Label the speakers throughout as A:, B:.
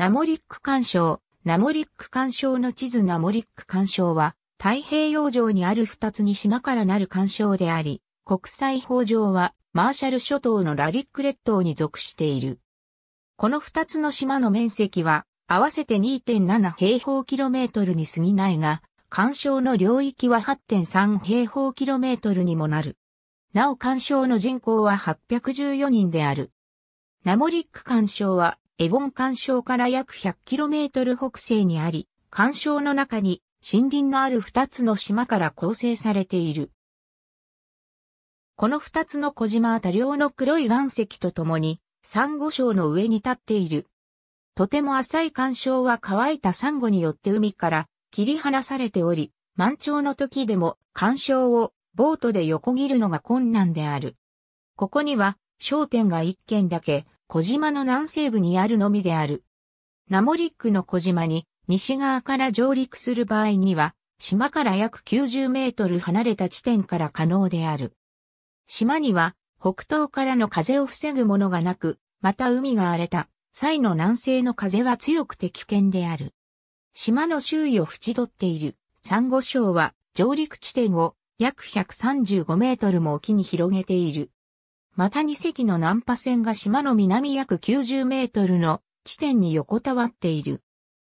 A: ナモリック干渉。ナモリック干渉の地図ナモリック干渉は、太平洋上にある
B: 二つに島からなる干渉であり、国際法上は、マーシャル諸島のラリック列島に属している。この二つの島の面積は、合わせて2.7平方キロメートルに過ぎないが、干渉の領域は8.3平方キロメートルにもなる。なお干渉の人口は814人である。ナモリック干渉はエボン干渉から約 100km 北西にあり、干渉の中に森林のある2つの島から構成されている。この2つの小島は多量の黒い岩石とともに、サンゴ礁の上に立っている。とても浅い干渉は乾いたサンゴによって海から切り離されており、満潮の時でも干渉をボートで横切るのが困難である。ここには商店が1軒だけ小島の南西部にあるのみである。ナモリックの小島に西側から上陸する場合には、島から約90メートル離れた地点から可能である。島には北東からの風を防ぐものがなく、また海が荒れた際の南西の風は強くて危険である。島の周囲を縁取っているサンゴ礁は上陸地点を約135メートルも沖に広げている。また2隻の難波船が島の南約90メートルの地点に横たわっている。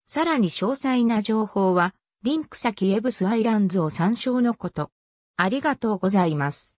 A: さらに詳細な情報は、リンク先エブスアイランズを参照のこと。ありがとうございます。